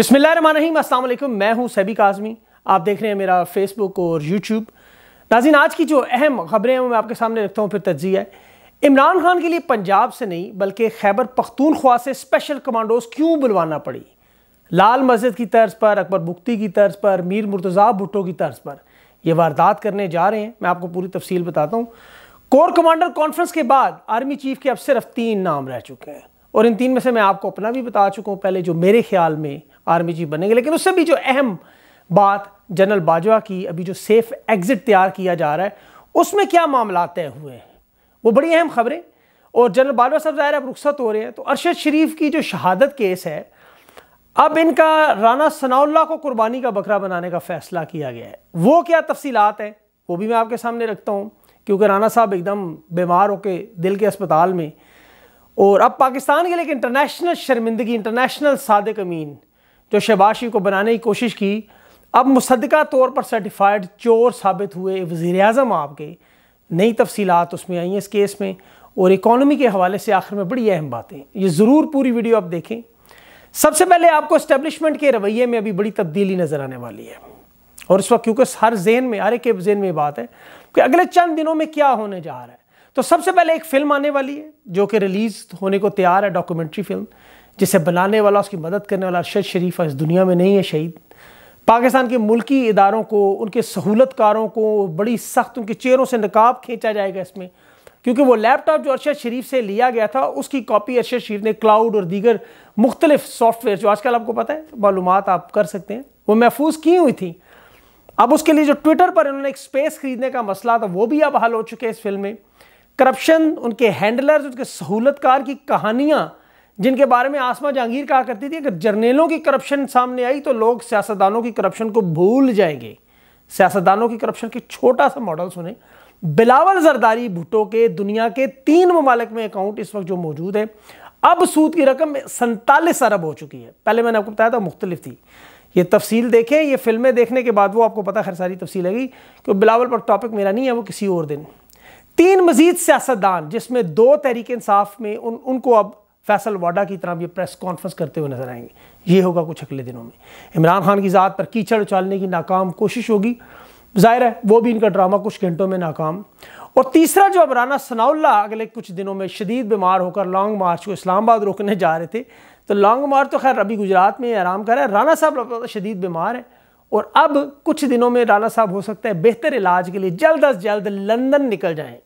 बिस्मिल्लाम असलम मैं हूं सैबी काजमी आप देख रहे हैं मेरा फेसबुक और यूट्यूब नाजीन आज की जो अहम खबरें हैं वो मैं आपके सामने रखता हूँ फिर तजिया है इमरान खान के लिए पंजाब से नहीं बल्कि खैबर पख्तूनख्वा से स्पेशल कमांडोज क्यों बुलवाना पड़ी लाल मस्जिद की तर्ज पर अकबर बुख्ती की तर्ज पर मीर मुर्तज़ा भुट्टो की तर्ज पर यह वारदात करने जा रहे हैं मैं आपको पूरी तफसील बताता हूँ कोर कमांडर कॉन्फ्रेंस के बाद आर्मी चीफ के अब सिर्फ तीन नाम रह चुके हैं और इन तीन में से मैं आपको अपना भी बता चुका हूँ पहले जो मेरे ख्याल में आर्मी चीफ बनेंगे लेकिन उससे भी जो अहम बात जनरल बाजवा की अभी जो सेफ एग्ज़िट तैयार किया जा रहा है उसमें क्या मामला तय हुए हैं वो बड़ी अहम खबरें और जनरल बाजवा साहब ज़ाहिर अब रुखसत हो रहे हैं तो अरशद शरीफ की जो शहादत केस है अब इनका राना सनाउल्ला को कुर्बानी का बकरा बनाने का फैसला किया गया है वो क्या तफसीलात हैं वो भी मैं आपके सामने रखता हूँ क्योंकि राना साहब एकदम बीमार होकर दिल के अस्पताल में और अब पाकिस्तान के लिए एक इंटरनेशनल शर्मिंदगी इंटरनेशनल सादक अमीन जो शबाशी को बनाने की कोशिश की अब मुसदा तौर पर सर्टिफाइड चोर साबित हुए वज़ी अजम आपके नई तफसीत उसमें आई हैं इस केस में और इकानमी के हवाले से आखिर में बड़ी अहम बातें ये ज़रूर पूरी वीडियो आप देखें सबसे पहले आपको इस्टेबलिशमेंट के रवैये में अभी बड़ी तब्दीली नज़र आने वाली है और इस वक्त क्योंकि हर जेन में हर एक जेन में बात है कि अगले चंद दिनों में क्या होने जा रहा है तो सबसे पहले एक फ़िल्म आने वाली है जो कि रिलीज़ होने को तैयार है डॉक्यूमेंट्री फिल्म जिसे बनाने वाला उसकी मदद करने वाला अरशद शरीफ इस दुनिया में नहीं है शहीद पाकिस्तान के मुल्की इदारों को उनके सहूलतकारों को बड़ी सख्त उनके चेहरों से नकाब खींचा जाएगा इसमें क्योंकि वो लैपटॉप जो अरशद शरीफ से लिया गया था उसकी कॉपी अरशद शरीफ ने क्लाउड और दीगर मुख्तलिफ सॉफ्टवेयर जो आजकल आपको पता है मालूम आप कर सकते हैं वो महफूज की हुई थी अब उसके लिए जो ट्विटर पर उन्होंने एक स्पेस खरीदने का मसला था वो भी अब हल हो चुके हैं इस फिल्म में करप्शन उनके हैंडलर्स उनके सहूलतकार की कहानियाँ जिनके बारे में आसमा जहांगीर कहा करती थी अगर जर्नेलों की करप्शन सामने आई तो लोग सियासतदानों की करप्शन को भूल जाएंगे सियासतदानों की करप्शन के छोटा सा मॉडल सुने बिलावल जरदारी भुट्टो के दुनिया के तीन ममालक में अकाउंट इस वक्त जो मौजूद है अब सूद की रकम सैंतालीस अरब हो चुकी है पहले मैंने आपको बताया था मुख्तलिफ थी ये तफसील देखें ये फिल्में देखने के बाद वो आपको पता खैर सारी तफसील लगी कि बिलावल पर टॉपिक मेरा नहीं है वो किसी और दिन तीन मजीद सियासतदान जिसमें दो तहरीक इंसाफ में उन उनको अब फैसल वाडा की तरह ये प्रेस कॉन्फ्रेंस करते हुए नजर आएंगे ये होगा कुछ अगले दिनों में इमरान खान की ज़ात पर कीचड़ उछालने की नाकाम कोशिश होगी जाहिर है वो भी इनका ड्रामा कुछ घंटों में नाकाम और तीसरा जो अबराना सनाउल्ला अगले कुछ दिनों में शदीद बीमार होकर लॉन्ग मार्च को इस्लामाबाद रोकने जा रहे थे तो लॉन्ग मार्च तो खैर अभी गुजरात में आराम कर रहा है राना साहब तो शदीद बीमार है और अब कुछ दिनों में राना साहब हो सकता है बेहतर इलाज के लिए जल्द अज जल्द लंदन निकल जाएं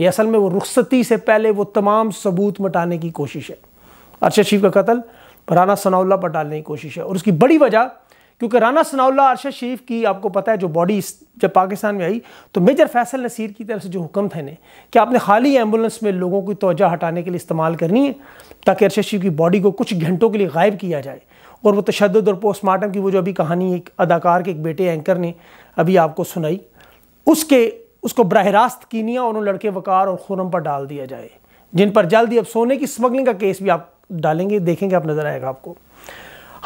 ये असल में वो रुखसती से पहले वो तमाम सबूत मटाने की कोशिश है अरशद शरीफ का कत्ल राना सनाउल्ला पर डालने की कोशिश है और उसकी बड़ी वजह क्योंकि राना सनाउल्ला अरशद शरीफ की आपको पता है जो बॉडी जब पाकिस्तान में आई तो मेजर फैसल नसीर की तरफ से जो हुक्म थे ने कि आपने खाली एम्बुलेंस में लोगों की तोजह हटाने के लिए इस्तेमाल करनी है ताकि अरशद शरीफ की बॉडी को कुछ घंटों के लिए गायब किया जाए और वो तशद और पोस्टमार्टम की वो जो अभी कहानी एक अदाकार के एक बेटे एंकर ने अभी आपको सुनाई उसके उसको बरह रास्त कीनिया और उन लड़के वकार और खुरम पर डाल दिया जाए जिन पर जल्द ही अब सोने की स्मगलिंग का केस भी आप डालेंगे देखेंगे आप नज़र आएगा आपको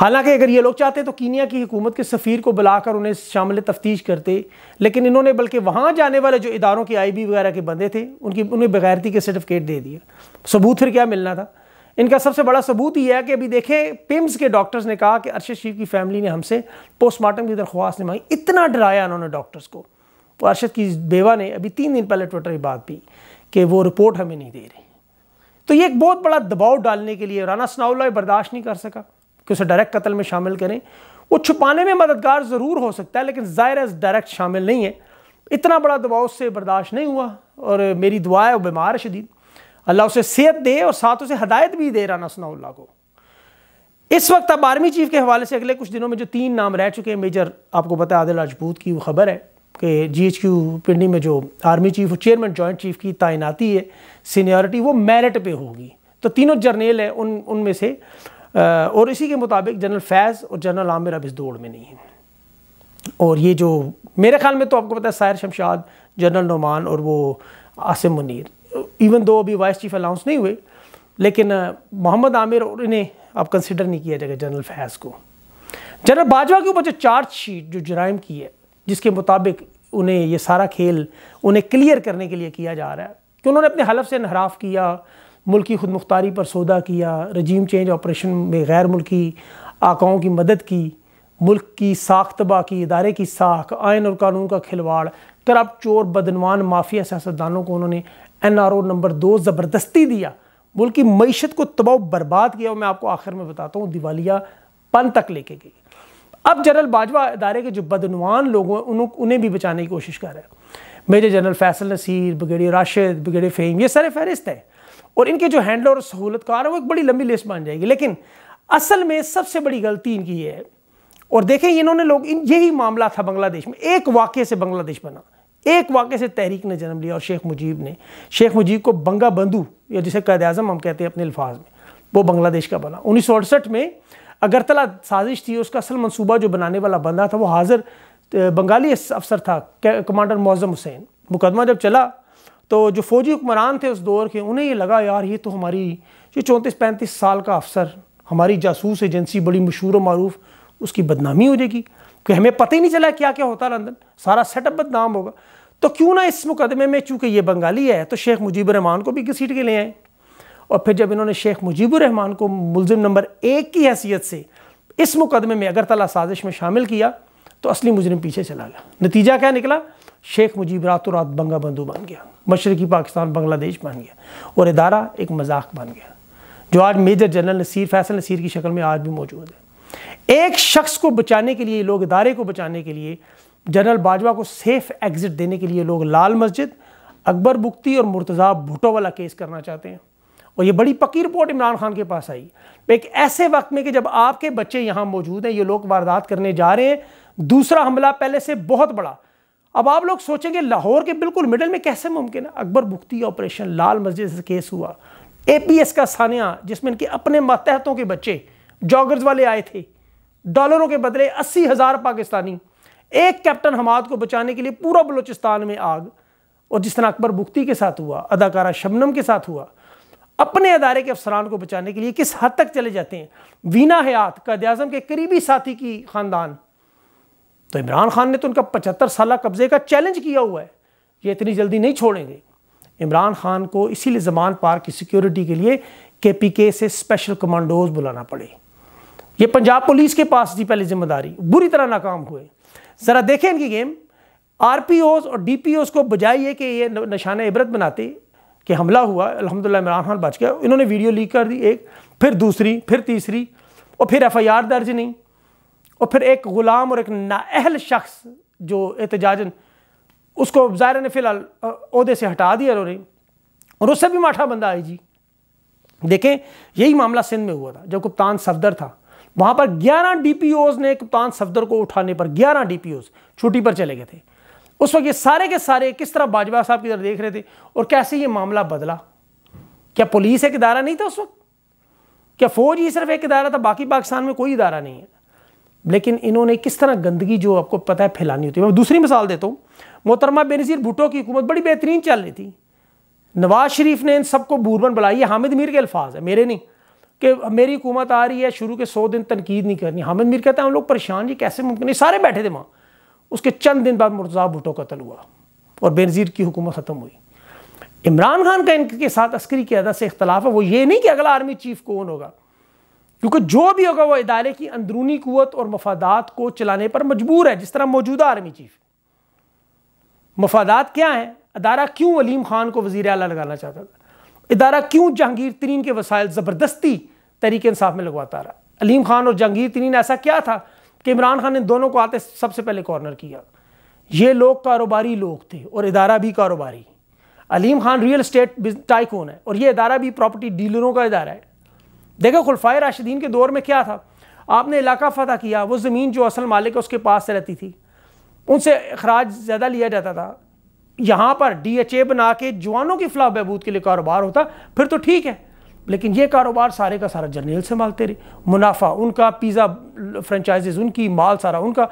हालांकि अगर ये लोग चाहते तो कीनिया की हुकूमत के सफ़ीर को बुलाकर उन्हें शामिल तफ्तीश करते लेकिन इन्होंने बल्कि वहाँ जाने वाले जो इदारों के आई बी वगैरह के बंदे थे उनकी उन्हें बगैरती के सर्टिफिकेट दे दिया सबूत फिर क्या मिलना था इनका सबसे बड़ा सबूत यह है कि अभी देखें पिम्स के डॉक्टर्स ने कहा कि अरशद शीफ की फैमिली ने हमसे पोस्टमार्टम की दरख्वास्त ने मांगी इतना डराया उन्होंने डॉक्टर्स को अरशद की बेवा ने अभी तीन दिन पहले ट्विटर की बात की कि वो रिपोर्ट हमें नहीं दे रही तो ये एक बहुत बड़ा दबाव डालने के लिए राना सनाउल्ला बर्दाश्त नहीं कर सका कि उसे डायरेक्ट कत्ल में शामिल करें वो छुपाने में मददगार ज़रूर हो सकता है लेकिन ज़ाहिर डायरेक्ट शामिल नहीं है इतना बड़ा दबाव उससे बर्दाश्त नहीं हुआ और मेरी दुआ है वो बीमार है शदीद अल्लाह उसे सेहत दे और साथ उसे हदायत भी दे राना सनाउल्ला को इस वक्त अब आर्मी चीफ के हवाले से अगले कुछ दिनों में जो तीन नाम रह चुके हैं मेजर आपको पता है आदिल राजपूत की वो खबर है के जी एच क्यू पिंडी में जो army chief chairman joint chief की तैनाती है सीनियरिटी वो मेरिट पे होगी तो तीनों जर्नेल हैं उन उनमें से और इसी के मुताबिक जनरल फैज़ और जनरल आमिर अब इस दौड़ में नहीं हैं और ये जो मेरे ख्याल में तो आपको पता है सायर शमशाद जनरल नुमान और वो आसिम मुनीर इवन दो अभी वाइस चीफ अलाउंस नहीं हुए लेकिन मोहम्मद आमिर और इन्हें अब कंसिडर नहीं किया जाएगा जनरल फैज़ को जनरल बाजवा के ऊपर जो चार्ज शीट जो जराइम की है जिसके मुताबिक उन्हें ये सारा खेल उन्हें क्लियर करने के लिए किया जा रहा है कि उन्होंने अपने हलफ से इनहराफ किया मुल्क की खुद मुख्तारी पर सौदा किया रजीम चेंज ऑपरेशन में गैर मुल्की आकाओं की मदद की मुल्क की साख तबाह की इदारे की साख आयन और कानून का खिलवाड़ करप्ट चोर बदनवान माफिया सियासतदानों को उन्होंने एन आर ओ नंबर दो ज़बरदस्ती दिया मुल्क की मीशत को तबाह बर्बाद किया और मैं आपको आखिर में बताता हूँ दिवालिया पन तक लेके गई अब जनरल बाजवा अदारे के जो बदनवान लोग हैं उन, उन्हें भी बचाने की कोशिश कर रहे हैं major general Faisal Naseer brigadier Rashid brigadier फेम ये सारे फहरिस्त हैं और इनके जो हैंडलर और सहूलतकार हैं वो एक बड़ी लंबी लिस्ट बन जाएगी लेकिन असल में सबसे बड़ी गलती इनकी ये है और देखें इन्होंने लोग इन यही मामला था बांग्लादेश में एक वाक्य से बांग्लादेश बना एक वाक्य से तहरीक ने जन्म लिया और शेख मुजीब ने शेख मुजीब को बंगा बंधु या जिसे कैद अजम हम कहते हैं अपने अल्फाज में वो बांग्लादेश का बना उन्नीस में अगरतला साजिश थी उसका असल मनसूबा जो बनाने वाला बंदा था वो हाजिर बंगाली अफसर था कमांडर मौजम हुसैन मुकदमा जब चला तो जो फौजी हुक्मरान थे उस दौर के उन्हें ये लगा यार ये तो हमारी जो चौंतीस पैंतीस साल का अफसर हमारी जासूस एजेंसी बड़ी मशहूर और मरूफ उसकी बदनामी हो जाएगी कि हमें पता ही नहीं चला क्या क्या होता लंदन सारा सेटअप बदनाम होगा तो क्यों ना इस मुकदमे में चूंकि ये बंगाली है तो शेख मुजीब रहमान को भी घसीट के ले आए और फिर जब इन्होंने शेख मुजीबरहमान को मुलजिम नंबर एक की हैसियत से इस मुकदमे में अगर तला साजिश में शामिल किया तो असली मुजरिम पीछे चला गया नतीजा क्या निकला शेख मुजीब रातों रात बंगा बंधु बन गया मशरकी पाकिस्तान बांग्लादेश बन गया और इदारा एक मजाक बन गया जो आज मेजर जनरल नसीर फैसल नसीर की शक्ल में आज भी मौजूद है एक शख्स को बचाने के लिए लोग इदारे को बचाने के लिए जनरल बाजवा को सेफ एग्जिट देने के लिए लोग लाल मस्जिद अकबर बुख्ती और मुर्तज़ा भुटो वाला केस करना चाहते हैं और ये बड़ी पक्की रिपोर्ट इमरान खान के पास आई तो एक ऐसे वक्त में कि जब आपके बच्चे यहाँ मौजूद हैं ये लोग वारदात करने जा रहे हैं दूसरा हमला पहले से बहुत बड़ा अब आप लोग सोचेंगे लाहौर के बिल्कुल मिडल में कैसे मुमकिन है अकबर बुख्ती ऑपरेशन लाल मस्जिद से केस हुआ ए पी एस का सानिया जिसमें इनके अपने मातहतों के बच्चे जॉगर्स वाले आए थे डॉलरों के बदले अस्सी हज़ार पाकिस्तानी एक कैप्टन हमाद को बचाने के लिए पूरा बलूचिस्तान में आग और जिस तरह अकबर बुख्ती के साथ हुआ अदाकारा शबनम के साथ हुआ अपने अदारे के अफसरान को बचाने के लिए किस हद तक चले जाते हैं वीना हयात कद अजम के करीबी साथी की ख़ानदान तो इमरान खान ने तो उनका पचहत्तर साल कब्ज़े का चैलेंज किया हुआ है ये इतनी जल्दी नहीं छोड़ेंगे इमरान खान को इसीलिए जमान पार की सिक्योरिटी के लिए के पी के से स्पेशल कमांडोज बुलाना पड़े ये पंजाब पुलिस के पास थी पहले जिम्मेदारी बुरी तरह नाकाम हुए ज़रा देखें इनकी गेम आर पी ओज और डी पी ओज को बजाय ये कि ये निशाना इबरत बनाते कि हमला हुआ अलहमदिल्ला इमरान खान बच गया इन्होंने वीडियो लीक कर दी एक फिर दूसरी फिर तीसरी और फिर एफ आई आर दर्ज नहीं और फिर एक ग़ुलाम और एक नाअहल शख्स जो एहतजाजन उसको ज़ाहिर ने फ़िलहाल अहदे से हटा दिया उन्होंने और उससे भी माठा बंदा आई जी देखें यही मामला सिंध में हुआ था जब कप्तान सफदर था वहाँ पर 11 डीपीओज ने कप्तान सफदर को उठाने पर 11 डीपीओज छुट्टी पर चले गए थे उस वक्त ये सारे के सारे किस तरह बाजवा साहब की तरह देख रहे थे और कैसे ये मामला बदला क्या पुलिस एक इदारा नहीं था उस वक्त क्या फौज ही सिर्फ एक इदारा था बाकी पाकिस्तान में कोई इदारा नहीं है लेकिन इन्होंने किस तरह गंदगी जो आपको पता है फैलानी होती है मैं दूसरी मिसाल देता हूँ मोहतरमा बेनज़ीर भुटो की हुकूमत बड़ी बेहतरीन चल रही थी नवाज शरीफ ने इन सबको बूरबन बुलाई हामिद मीर के अल्फाज है मेरे नहीं कि मेरी हुकूमत आ रही है शुरू के सौ दिन तनकीद नहीं करनी हामिद मीर कहता है हम लोग परेशान जी कैसे मुमकिन नहीं सारे बैठे थे वहाँ उसके चंद दिन बाद मुर्जा भुटो कत्ल हुआ और बेनज़ीर की हुकूमत ख़त्म हुई इमरान खान का इनके साथ अस्करी की अदा से इख्तलाफ है वो ये नहीं कि अगला आर्मी चीफ कौन होगा क्योंकि जो भी होगा वो इदारे की अंदरूनी क़वत और मफादात को चलाने पर मजबूर है जिस तरह मौजूदा आर्मी चीफ मफादात क्या हैं अदारा क्यों वलीम खान को वजीर अला लगाना चाहता था इदारा क्यों जहांगीर तरीन के वसायल ज़बरदस्ती तरीके इंसाफ में लगवाता रहा अलीम खान और जहांगीर तरीन ऐसा क्या था कि इमरान खान ने दोनों को आते सबसे पहले कॉर्नर किया ये लोग कारोबारी लोग थे और इदारा भी कारोबारी Aleem Khan real estate tycoon है और ये इदारा भी प्रॉपर्टी डीलरों का इदारा है देखो खुलफा राशिदीन के दौर में क्या था आपने इलाका फतह किया वो ज़मीन जो असल मालिक है उसके पास से रहती थी उनसे अखराज ज़्यादा लिया जाता था यहाँ पर डी एच ए बना के जवानों की फलाह बहबूद के लिए कारोबार होता फिर तो ठीक है लेकिन ये कारोबार सारे का सारा जर्नेल संभालते रहे मुनाफा उनका पिज़्ज़ा फ्रेंचाइजेज उनकी माल सारा उनका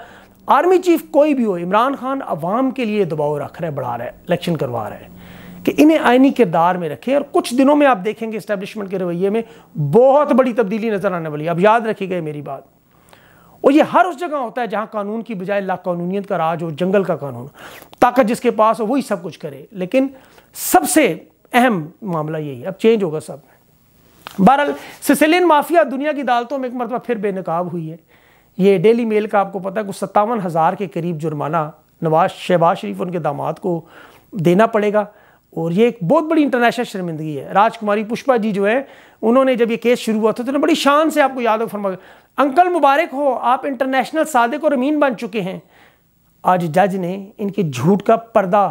आर्मी चीफ कोई भी हो इमरान खान अवाम के लिए दबाव रख रहे बढ़ा रहे इलेक्शन करवा रहे है कि इन्हें आइनी किरदार में रखें और कुछ दिनों में आप देखेंगे इस्टेब्लिशमेंट के रवैये में बहुत बड़ी तब्दीली नज़र आने वाली है अब याद रखी गई मेरी बात और ये हर उस जगह होता है जहाँ कानून की बजाय लाकानूनीत का राज हो जंगल का कानून ताकत जिसके पास हो वही सब कुछ करे लेकिन सबसे अहम मामला यही है अब चेंज होगा सब बहरहाल सिसिलियन माफिया दुनिया की अदालतों में एक मरतबा फिर बेनकाब हुई है ये डेली मेल का आपको पता है कुछ सत्तावन हज़ार के करीब जुर्माना नवाज शहबाज शरीफ उनके दामाद को देना पड़ेगा और ये एक बहुत बड़ी इंटरनेशनल शर्मिंदगी है राजकुमारी पुष्पा जी जो है उन्होंने जब ये केस शुरू हुआ था तो बड़ी शान से आपको याद हो फरमा अंकल मुबारक हो आप इंटरनेशनल सादक और अमीन बन चुके हैं आज जज ने इनके झूठ का पर्दा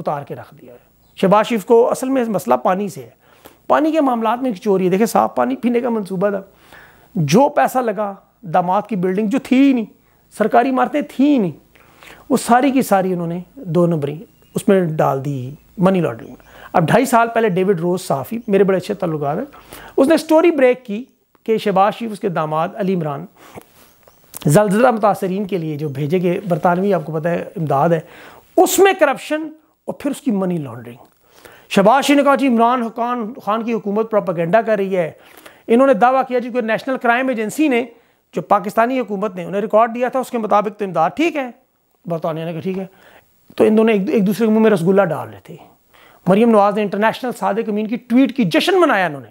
उतार के रख दिया है शहबाज शरीफ को असल में मसला पानी से है पानी के मामला में एक चोरी है देखिए साफ पानी पीने का मनसूबा था जो पैसा लगा दामाद की बिल्डिंग जो थी ही नहीं सरकारी इमारतें थी ही नहीं वो सारी की सारी उन्होंने दो नंबरी उसमें डाल दी मनी लॉन्ड्रिंग में अब ढाई साल पहले डेविड रोज साफ़ी मेरे बड़े अच्छे तल्लु हैं उसने स्टोरी ब्रेक की कि शहबाज शरीफ उसके दामाद अली इमरान जलजिला मुतासरीन के लिए जो भेजे गए बरतानवी आपको पता है इमदाद है उसमें करप्शन और फिर उसकी मनी लॉन्ड्रिंग शबाज ने कहा जी इमरान खान खान की हुकूमत प्रोपागेंडा कर रही है इन्होंने दावा किया जी कोई नेशनल क्राइम एजेंसी ने जो पाकिस्तानी हुकूमत ने उन्हें रिकॉर्ड दिया था उसके मुताबिक तो इमदाद ठीक है बरतानिया ने कहा ठीक है तो इन दोनों एक, एक दूसरे के मुँह में रसगुल्ला डाल रहे थे मरीम नवाज ने इंटरनेशनल सादे कमीन की ट्वीट की जश्न मनाया इन्होंने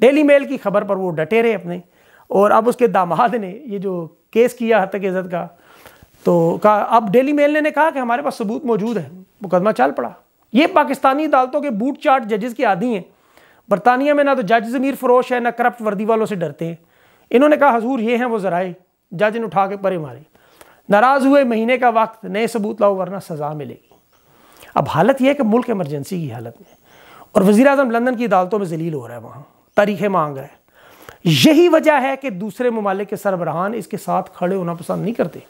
डेली मेल की खबर पर वो डटे रहे अपने और अब उसके दामाद ने ये जो केस किया हद तक इज़्ज़त का तो कहा अब डेली मेल ने कहा कि हमारे पास सबूत मौजूद है मुकदमा चल पड़ा ये पाकिस्तानी अदालतों के बूट चार्ट जजेस के आदि हैं बरतानिया में ना तो जज ज़मीर फरोश है ना करप्ट वर्दी वालों से डरते हैं इन्होंने कहा हजूर ये हैं वो ज़राए जज ने उठा के परे मारे नाराज़ हुए महीने का वक्त नए सबूत लाओ वरना सज़ा मिलेगी अब हालत यह है कि मुल्क एमरजेंसी की हालत में और वज़ी अजम लंदन की अदालतों में जलील हो रहा है वहाँ तारीखें मांग रहे यही वजह है कि दूसरे ममालिक के सरबराहान इसके साथ खड़े होना पसंद नहीं करते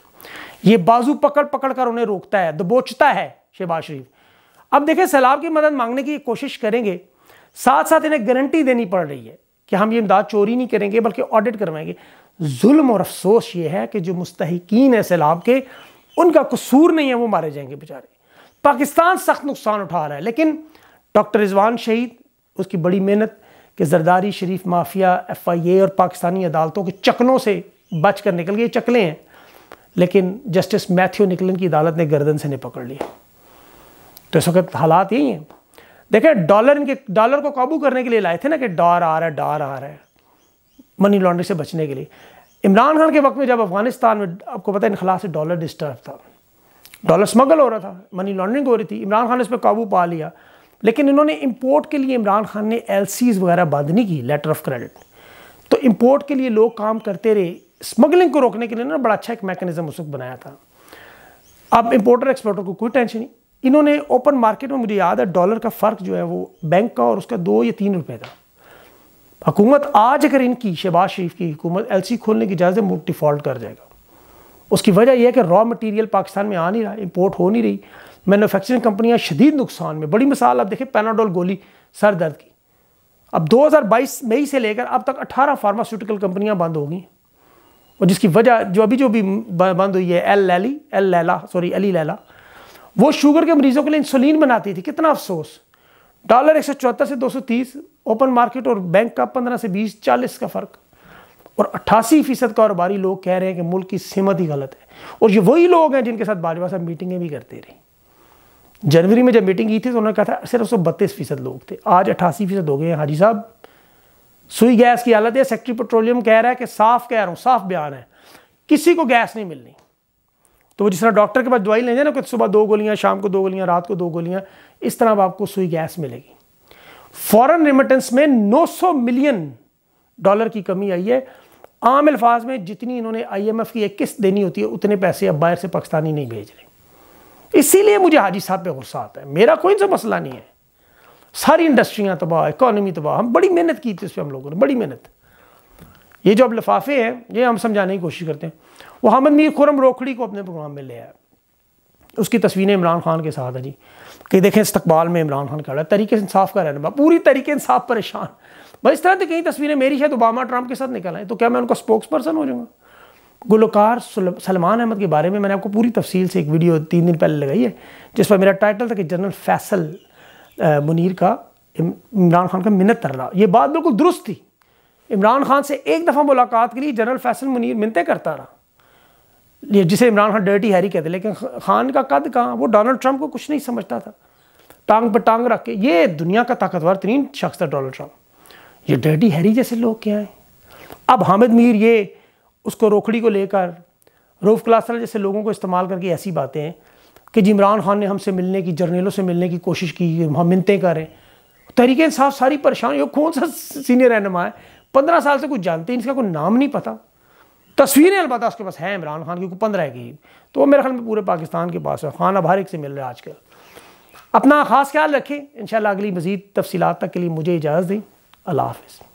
ये बाजू पकड़ पकड़ कर उन्हें रोकता है दबोचता है शहबाज शरीफ अब देखें सैलाब की मदद मांगने की कोशिश करेंगे साथ साथ इन्हें गारंटी देनी पड़ रही है कि हम ये इमदाद चोरी नहीं करेंगे बल्कि ऑडिट करवाएंगे जुल्म और अफसोस ये है कि जो मुस्तकिन है सैलाब के उनका कसूर नहीं है वो मारे जाएंगे बेचारे पाकिस्तान सख्त नुकसान उठा रहा है लेकिन डॉक्टर रिजवान शहीद उसकी बड़ी मेहनत कि Zardari Sharif mafia F I A और पाकिस्तानी अदालतों के चकनों से बच कर निकल गए चकले हैं लेकिन जस्टिस मैथ्यू निकलन की अदालत ने गर्दन से नहीं पकड़ लिया तो इस वक्त हालात यही हैं देखें डॉलर इनके डॉलर को काबू करने के लिए लाए थे ना कि डॉर आ रहा है डॉर आ रहा है मनी लॉन्ड्रिंग से बचने के लिए इमरान खान के वक्त में जब अफगानिस्तान में आपको पता है इनखला से डॉलर डिस्टर्ब था डॉलर स्मगल हो रहा था मनी लॉन्ड्रिंग हो रही थी इमरान खान ने इस पर काबू पा लिया लेकिन इन्होंने इम्पोर्ट के लिए इमरान खान ने एल वगैरह बंद नहीं की लेटर ऑफ क्रेडिट तो इम्पोर्ट के लिए लोग काम करते रहे स्मगलिंग को रोकने के लिए ना बड़ा अच्छा एक मैकेनिज्म उस वक्त बनाया था अब इम्पोर्टर एक्सपोर्टर को कोई टेंशन नहीं इन्होंने ओपन मार्केट में मुझे याद है डॉलर का फ़र्क जो है वो बैंक का और उसका दो या तीन रुपये था हुकूमत आज अगर इनकी शहबाज शरीफ की हुकूमत एल खोलने की इजाज़त मुल्क डिफ़ॉल्ट कर जाएगा उसकी वजह यह है कि रॉ मटेरियल पाकिस्तान में आ नहीं रहा इम्पोर्ट हो नहीं रही मैनुफैक्चरिंग कंपनियां शदीद नुकसान में बड़ी मिसाल आप देखें पैनाडोल गोली सर दर्द की अब 2022 मई से लेकर अब तक 18 फार्मास्यूटिकल कंपनियां बंद हो गई और जिसकी वजह जो अभी जो भी बंद हुई है एल लैली एल लैला सॉरी अली लैला वो शुगर के मरीजों के लिए इंसुलिन बनाती थी कितना अफसोस डॉलर एक से 230 ओपन मार्केट और बैंक का 15 से 20 40 का फ़र्क और अट्ठासी फीसद कारोबारी लोग कह रहे हैं कि मुल्क की सीमत ही गलत है और ये वही लोग हैं जिनके साथ बाजवा साहब मीटिंगें भी करते रहे जनवरी में जब मीटिंग की थी तो उन्होंने कहा था सिर्फ सौ बत्तीस फीसद लोग थे आज अट्ठासी फीसद हो गए हैं हाजी साहब सुई गैस की हालत है सेक्ट्री पेट्रोलियम कह रहा है कि साफ कह रहा हूँ साफ बयान है किसी को गैस नहीं मिलनी तो वो जिस तरह डॉक्टर के पास दवाई ले जाए ना कि सुबह दो गोलियाँ शाम को दो गोलियां रात को दो गोलियाँ इस तरह अब आपको सुई गैस मिलेगी फॉरन रिमिटेंस में 900 मिलियन डॉलर की कमी आई है आम अल्फाज में जितनी इन्होंने आईएमएफ की एक किस्त देनी होती है उतने पैसे अब बाहर से पाकिस्तानी नहीं भेज रहे इसीलिए मुझे हाजी साहब पे गुस्सा आता है मेरा कोई सा मसला नहीं है सारी इंडस्ट्रियाँ तबाह इकॉनमी तबाह हम बड़ी मेहनत की थी उस पर हम लोगों ने बड़ी मेहनत ये जो अब लिफाफे हैं ये हम समझाने की कोशिश करते हैं वो हमद मीर खुरम रोखड़ी को अपने प्रोग्राम में ले आया उसकी तस्वीरें इमरान खान के साथ है जी कि देखें इस्तकबाल में इमरान खान रहा है तरीके इंसाफ का रहना पूरी तरीके इंसाफ परेशान बस मतलब इस तरह से तो कई तस्वीरें मेरी शायद ओबामा ट्रंप के साथ निकल आए तो क्या मैं उनका स्पोक्स पर्सन हो जाऊँगा गुलकार सलमान अहमद के बारे में मैंने आपको पूरी तफसील से एक वीडियो तीन दिन पहले लगाई है जिस पर मेरा टाइटल था कि जनरल फैसल मुनीर का इमरान खान का मिन्नत तरला ये बात बिल्कुल दुरुस्त थी इमरान खान से एक दफ़ा मुलाकात के लिए जनरल फैसल मुनीर मिनते करता रहा जिसे इमरान खान डर्टी हैरी कहते लेकिन खान का कद कहाँ वो डोनल्ड ट्रंप को कुछ नहीं समझता था टांग पर टांग रख के ये दुनिया का ताकतवर तरीन शख्स था डोनल्ड ट्रंप ये डर्टी हैरी जैसे लोग क्या हैं अब हामिद मीर ये उसको रोकड़ी को लेकर रूफ क्लासर जैसे लोगों को इस्तेमाल करके ऐसी बातें हैं कि जी इमरान खान ने हमसे मिलने की जर्नलों से मिलने की कोशिश की हम मिनतें करें तरीके साफ सारी परेशानी कौन सा सीनियर रहनमा है पंद्रह साल से कुछ जानते हैं इसका कोई नाम नहीं पता तस्वीरें अलबत्त उसके पास हैं इमरान खान की पंद्रह की तो मेरे ख्याल में पूरे पाकिस्तान के पास है खान अभारिक से मिल रहा है आजकल अपना ख़ास ख्याल रखें इन अगली मज़ीद तफसीत तक के लिए मुझे इजाज़त दें अल्लाह हाफिज़